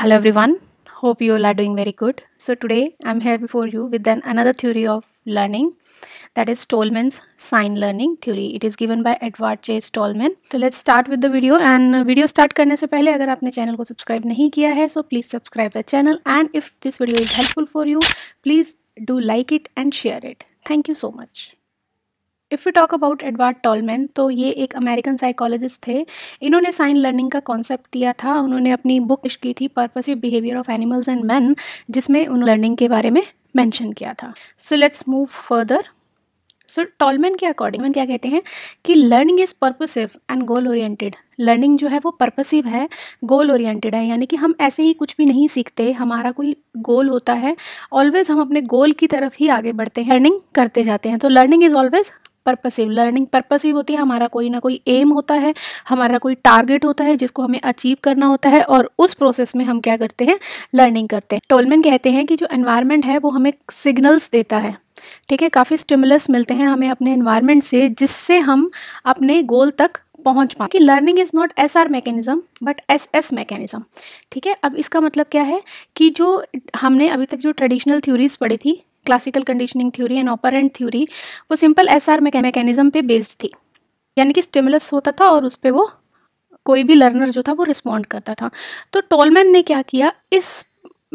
Hello everyone, hope you all are doing very good. So today I'm here before you with an another theory of learning that is Tolman's sign learning theory. It is given by Edward J. Tolman. So let's start with the video and video start करने से पहले अगर आपने channel को subscribe नहीं किया है so please subscribe the channel and if this video is helpful for you please do like it and share it. Thank you so much. If you talk about Edward Tolman तो ये एक American psychologist थे इन्होंने sign learning का concept दिया था उन्होंने अपनी बुक की थी purposive behaviour of animals and man जिसमें उन लर्निंग के बारे में मैंशन किया था so let's move further so Tolman के अकॉर्डिंग क्या कहते हैं कि learning is purposive and goal oriented learning जो है वो पर्पसिव है गोल ओरिएंटेड है यानी कि हम ऐसे ही कुछ भी नहीं सीखते हमारा कोई गोल होता है ऑलवेज़ हम अपने गोल की तरफ ही आगे बढ़ते हैं लर्निंग करते जाते हैं तो learning is always purposive learning purposive होती है हमारा कोई ना कोई एम होता है हमारा कोई टारगेट होता है जिसको हमें अचीव करना होता है और उस प्रोसेस में हम क्या करते हैं लर्निंग करते हैं टोलमैन कहते हैं कि जो एनवायरमेंट है वो हमें सिग्नल्स देता है ठीक है काफ़ी स्टिमुलस मिलते हैं हमें अपने इन्वायरमेंट से जिससे हम अपने गोल तक पहुंच पाए कि learning is not S R mechanism but S S mechanism ठीक है अब इसका मतलब क्या है कि जो हमने अभी तक जो ट्रेडिशनल थ्योरीज पढ़ी थी classical conditioning theory and operant theory वो सिंपल एस आर मैकेनिज्म पे बेस्ड थी यानी कि स्टिमुलस होता था और उस पर वो कोई भी लर्नर जो था वो रिस्पॉन्ड करता था तो टोलमैन ने क्या किया इस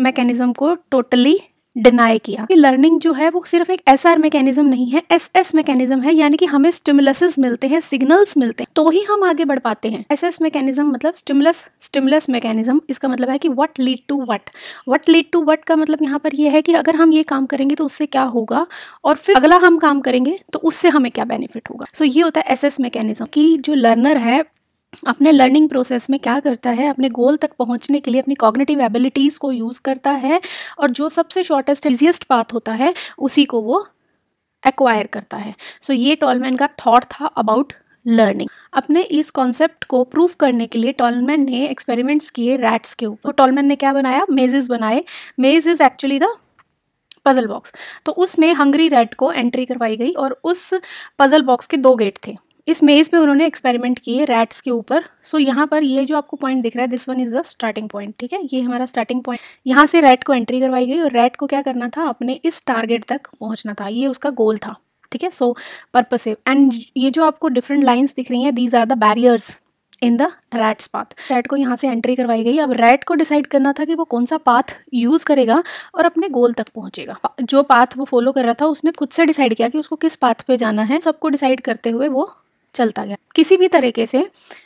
मैकेनिज़्म को टोटली डिनाई किया कि लर्निंग जो है वो सिर्फ एक एस आर मैकेनिज्म नहीं है एस एस मैकेनिज्म है यानी कि हमें स्टिमुलस मिलते हैं सिग्नल्स मिलते हैं तो ही हम आगे बढ़ पाते हैं एस एस मैकेनिज्म मतलब स्टिमुलस स्टिमुलस मैकेनिज्म इसका मतलब है कि what lead to what what lead to what का मतलब यहाँ पर यह है कि अगर हम ये काम करेंगे तो उससे क्या होगा और फिर अगला हम काम करेंगे तो उससे हमें क्या बेनिफिट होगा सो so, ये होता है एस एस मैकेनिज्म की जो लर्नर है अपने लर्निंग प्रोसेस में क्या करता है अपने गोल तक पहुंचने के लिए अपनी कॉग्निटिव एबिलिटीज़ को यूज़ करता है और जो सबसे शॉर्टेस्ट इजिएस्ट पाथ होता है उसी को वो एक्वायर करता है सो so, ये टॉलमैन का थॉट था अबाउट लर्निंग अपने इस कॉन्सेप्ट को प्रूव करने के लिए टॉलमैन ने एक्सपेरिमेंट्स किए रैट्स के ऊपर तो टॉलमैन ने क्या बनाया मेजेस बनाए maze is actually the puzzle box तो उसमें हंगरी रेड को एंट्री करवाई गई और उस पज़ल बॉक्स के दो गेट थे इस मेज़ में उन्होंने एक्सपेरिमेंट किए रैट्स के ऊपर सो so, यहाँ पर ये जो आपको पॉइंट दिख रहा है this one is the starting point ठीक है ये हमारा स्टार्टिंग पॉइंट यहाँ से रैट को एंट्री करवाई गई और रैट को क्या करना था अपने इस टारगेट तक पहुँचना था ये उसका गोल था ठीक है सो पर्पसिव एंड ये जो आपको डिफरेंट लाइन्स दिख रही हैं these are the barriers in the rat's path rat को यहाँ से एंट्री करवाई गई अब रैट को डिसाइड करना था कि वो कौन सा पाथ यूज़ करेगा और अपने गोल तक पहुँचेगा जो पाथ वो फॉलो कर रहा था उसने खुद से डिसाइड किया कि उसको किस पाथ पे जाना है सबको डिसाइड करते हुए वो चलता गया किसी भी तरीके से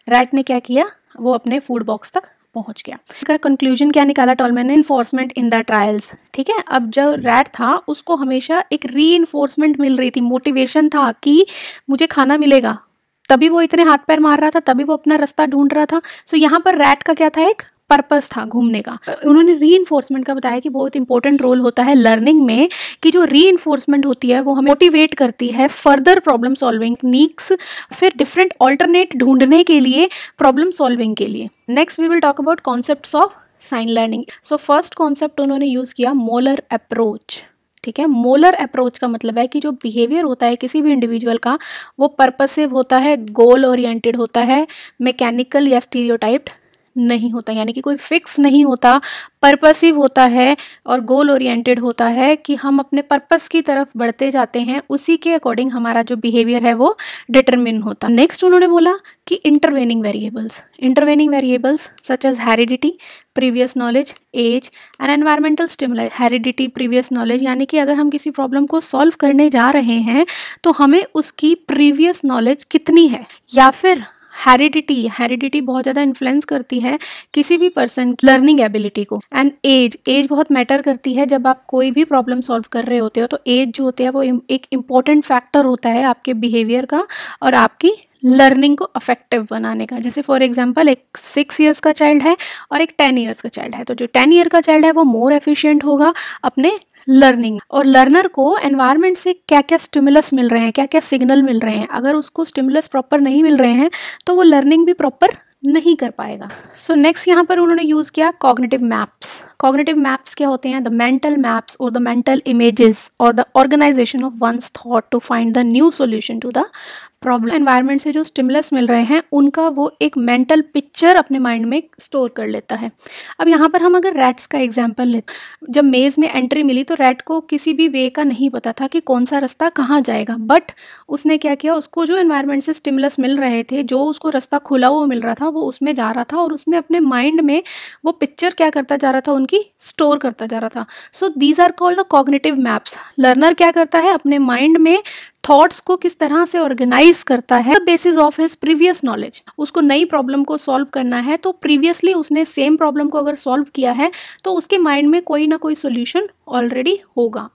रैट ने क्या किया वो अपने फूड बॉक्स तक पहुंच गया इसका कंक्लूजन क्या निकाला टॉलमैन ने इन्फोर्समेंट इन द ट्रायल्स ठीक है अब जो रैट था उसको हमेशा एक री मिल रही थी मोटिवेशन था कि मुझे खाना मिलेगा तभी वो इतने हाथ पैर मार रहा था तभी वो अपना रास्ता ढूंढ रहा था सो so, यहाँ पर रैट का क्या था एक पर्पस था घूमने का उन्होंने री का बताया कि बहुत इंपॉर्टेंट रोल होता है लर्निंग में कि जो री होती है वो हमें मोटिवेट करती है फर्दर प्रॉब्लम सॉल्विंग नीक्स फिर डिफरेंट ऑल्टरनेट ढूंढने के लिए प्रॉब्लम सॉल्विंग के लिए next we will talk about concept of sign learning so first concept उन्होंने यूज़ किया मोलर अप्रोच ठीक है मोलर अप्रोच का मतलब है कि जो बिहेवियर होता है किसी भी इंडिविजुअल का वो पर्पसिव होता है गोल ओरिएंटेड होता है मैकेनिकल या स्टीरियोटाइप्ड नहीं होता यानी कि कोई फिक्स नहीं होता पर्पसिव होता है और गोल ओरिएंटेड होता है कि हम अपने पर्पस की तरफ बढ़ते जाते हैं उसी के अकॉर्डिंग हमारा जो बिहेवियर है वो डिटरमिन होता है नेक्स्ट उन्होंने बोला कि intervening variables intervening variables such as heredity previous knowledge age and environmental stimulus heredity previous knowledge यानी कि अगर हम किसी प्रॉब्लम को सॉल्व करने जा रहे हैं तो हमें उसकी प्रीवियस नॉलेज कितनी है या फिर हेरिडिटी हेरिडिटी बहुत ज़्यादा इन्फ्लुएंस करती है किसी भी पर्सन की लर्निंग एबिलिटी को एंड एज एज बहुत मैटर करती है जब आप कोई भी प्रॉब्लम सॉल्व कर रहे होते हो तो एज जो होती है वो एक इम्पॉर्टेंट फैक्टर होता है आपके बिहेवियर का और आपकी लर्निंग को अफेक्टिव बनाने का जैसे फॉर एग्जांपल एक सिक्स इयर्स का चाइल्ड है और एक टेन इयर्स का चाइल्ड है तो जो टेन ईयर का चाइल्ड है वो मोर एफिशिएंट होगा अपने लर्निंग और लर्नर को एनवायरनमेंट से क्या क्या स्टिमुलस मिल रहे हैं क्या क्या सिग्नल मिल रहे हैं अगर उसको स्टिमुलस प्रॉपर नहीं मिल रहे हैं तो वो लर्निंग भी प्रॉपर नहीं कर पाएगा सो so नेक्स्ट यहाँ पर उन्होंने यूज़ किया कॉग्निटिव मैप्स कॉग्नेटिव मैप्स क्या होते हैं द मेंटल मैप्स और द मेंटल इमेजेस और the organization of one's thought to find the new solution to the problem environment से जो स्टिमुलस मिल रहे हैं उनका वो एक मेंटल पिक्चर अपने माइंड में स्टोर कर लेता है अब यहाँ पर हम अगर रैट्स का एग्जाम्पल लें जब मेज़ में एंट्री मिली तो रैट को किसी भी वे का नहीं पता था कि कौन सा रास्ता कहाँ जाएगा बट उसने क्या किया उसको जो एनवायरनमेंट से स्टिमुलस मिल रहे थे जो उसको रास्ता खुला हुआ मिल रहा था वो उसमें जा रहा था और उसने अपने माइंड में वो पिक्चर क्या करता जा रहा था उनके कि स्टोर करता जा रहा था so these are called the cognitive maps learner क्या करता है अपने माइंड में थॉट्स को किस तरह से ऑर्गेनाइज करता है basis of his previous knowledge उसको नई प्रॉब्लम को सॉल्व करना है तो प्रीवियसली उसने सेम प्रॉब्लम को अगर सॉल्व किया है तो उसके माइंड में कोई ना कोई सोल्यूशन ऑलरेडी होगा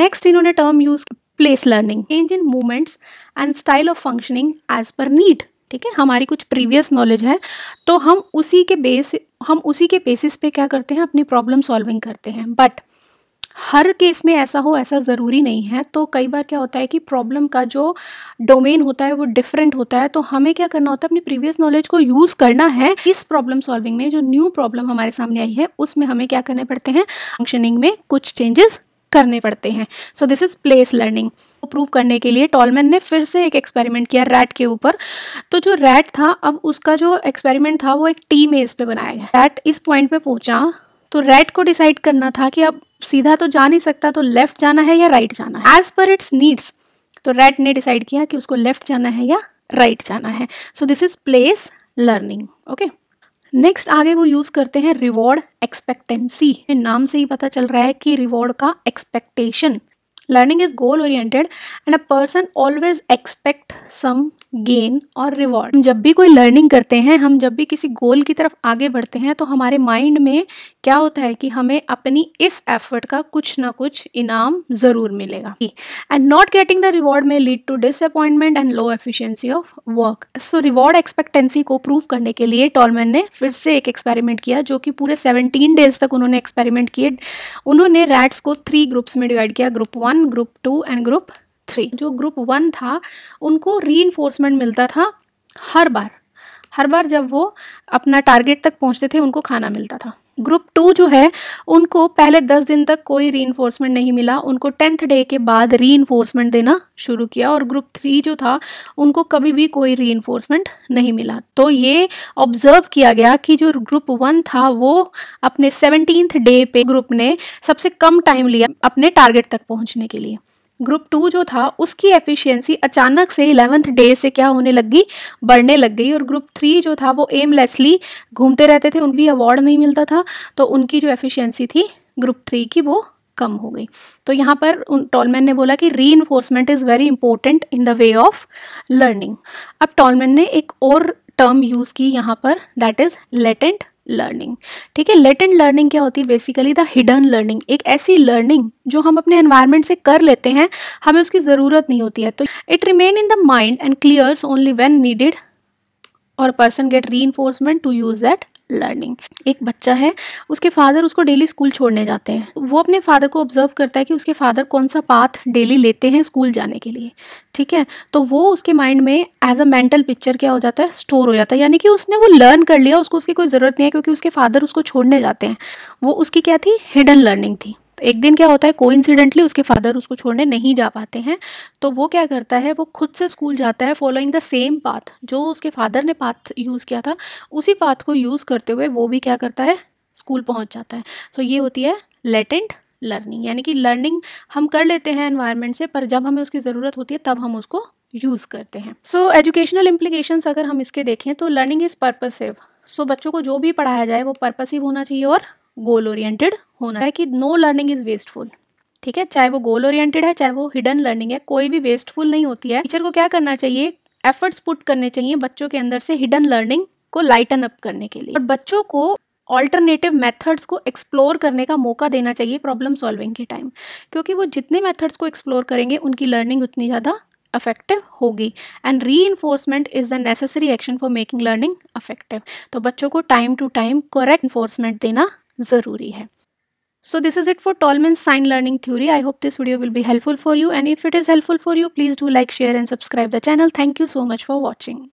नेक्स्ट इन्होंने term use place learning change in movements and style of functioning as per need ठीक है हमारी कुछ प्रीवियस नॉलेज है तो हम उसी के बेस हम उसी के बेसिस पे क्या करते हैं अपनी प्रॉब्लम सॉल्विंग करते हैं बट हर केस में ऐसा हो ऐसा ज़रूरी नहीं है तो कई बार क्या होता है कि प्रॉब्लम का जो डोमेन होता है वो डिफरेंट होता है तो हमें क्या करना होता है अपनी प्रीवियस नॉलेज को यूज़ करना है इस प्रॉब्लम सॉल्विंग में जो न्यू प्रॉब्लम हमारे सामने आई है उसमें हमें क्या करने पड़ते हैं फंक्शनिंग में कुछ चेंजेस करने पड़ते हैं so this is place learning prove करने के लिए टॉलमैन ने फिर से एक एक्सपेरिमेंट किया रैट के ऊपर तो जो रैट था अब उसका जो एक्सपेरिमेंट था वो एक टी मेज पे बनाया गया रैट इस पॉइंट पे पहुंचा तो रैट को डिसाइड करना था कि अब सीधा तो जा नहीं सकता तो लेफ्ट जाना है या राइट जाना है एज पर इट्स नीड्स तो रेड ने डिसाइड किया कि उसको लेफ्ट जाना है या राइट जाना है so this is place learning okay next आगे वो यूज़ करते हैं रिवॉर्ड एक्सपेक्टेंसी नाम से ही पता चल रहा है कि रिवॉर्ड का expectation learning is goal oriented and a person always expect some gain और रिवॉर्ड हम जब भी कोई लर्निंग करते हैं हम जब भी किसी गोल की तरफ आगे बढ़ते हैं तो हमारे माइंड में क्या होता है कि हमें अपनी इस एफर्ट का कुछ ना कुछ इनाम ज़रूर मिलेगा and not getting the reward में lead to disappointment and low efficiency of work so reward expectancy को प्रूव करने के लिए टॉलमैन ने फिर से एक एक्सपेरिमेंट किया जो कि पूरे सेवनटीन डेज तक उन्होंने एक्सपेरिमेंट किए उन्होंने रैट्स को थ्री ग्रुप्स में डिवाइड किया group one group two and group three जो ग्रुप वन था उनको री मिलता था हर बार हर बार जब वो अपना टारगेट तक पहुंचते थे उनको खाना मिलता था ग्रुप टू जो है उनको पहले दस दिन तक कोई री नहीं मिला उनको टेंथ डे के बाद री देना शुरू किया और ग्रुप थ्री जो था उनको कभी भी कोई री नहीं मिला तो ये ऑब्जर्व किया गया कि जो ग्रुप वन था वो अपने सेवनटीन्थ डे पे ग्रुप ने सबसे कम टाइम लिया अपने टारगेट तक पहुंचने के लिए ग्रुप टू जो था उसकी एफिशिएंसी अचानक से इलेवंथ डे से क्या होने लगी बढ़ने लग गई और ग्रुप थ्री जो था वो एमलेसली घूमते रहते थे भी अवार्ड नहीं मिलता था तो उनकी जो एफिशिएंसी थी ग्रुप थ्री की वो कम हो गई तो यहाँ पर टॉलमैन ने बोला कि reinforcement is very important in the way of learning अब टॉलमैन ने एक और टर्म यूज़ की यहाँ पर दैट इज़ लेटेंट लर्निंग ठीक है लेटेंट लर्निंग क्या होती है बेसिकली द हिडन लर्निंग एक ऐसी लर्निंग जो हम अपने एनवायरमेंट से कर लेते हैं हमें उसकी ज़रूरत नहीं होती है तो it remain in the mind and clears only when needed और person get reinforcement to use that learning एक बच्चा है उसके फादर उसको डेली स्कूल छोड़ने जाते हैं वो अपने फादर को ऑब्जर्व करता है कि उसके फादर कौन सा पाथ डेली लेते हैं स्कूल जाने के लिए ठीक है तो वो उसके माइंड में एज अ मेंटल पिक्चर क्या हो जाता है स्टोर हो जाता है यानी कि उसने वो लर्न कर लिया उसको उसकी कोई ज़रूरत नहीं है क्योंकि उसके फादर उसको छोड़ने जाते हैं वो उसकी क्या थी हिडन लर्निंग थी तो एक दिन क्या होता है कोइंसिडेंटली उसके फादर उसको छोड़ने नहीं जा पाते हैं तो वो क्या करता है वो खुद से स्कूल जाता है फॉलोइंग द सेम पाथ जो उसके फादर ने पाथ यूज़ किया था उसी पाथ को यूज़ करते हुए वो भी क्या करता है स्कूल पहुँच जाता है सो so, ये होती है लेटेंट लर्निंग यानी कि लर्निंग हम कर लेते हैं एनवायरनमेंट से पर जब हमें उसकी ज़रूरत होती है तब हम उसको यूज़ करते हैं सो एजुकेशनल इम्प्लीकेशंस अगर हम इसके देखें तो लर्निंग इज़ पर्पसिव सो बच्चों को जो भी पढ़ाया जाए वो पर्पसिव होना चाहिए और गोल ओरिएंटेड होना है कि नो लर्निंग इज वेस्टफुल ठीक है चाहे वो गोल ओरिएंटेड है चाहे वो हिडन लर्निंग है कोई भी वेस्टफुल नहीं होती है टीचर को क्या करना चाहिए एफर्ट्स पुट करने चाहिए बच्चों के अंदर से हिडन लर्निंग को लाइटन अप करने के लिए और बच्चों को ऑल्टरनेटिव मेथड्स को एक्सप्लोर करने का मौका देना चाहिए प्रॉब्लम सॉल्विंग के टाइम क्योंकि वो जितने मेथड्स को एक्सप्लोर करेंगे उनकी लर्निंग उतनी ज़्यादा अफेक्टिव होगी and reinforcement is the necessary action for making learning affective तो बच्चों को time to time correct reinforcement देना ज़रूरी है so this is it for Tolman's sign learning theory I hope this video will be helpful for you and if it is helpful for you please do like share and subscribe the channel thank you so much for watching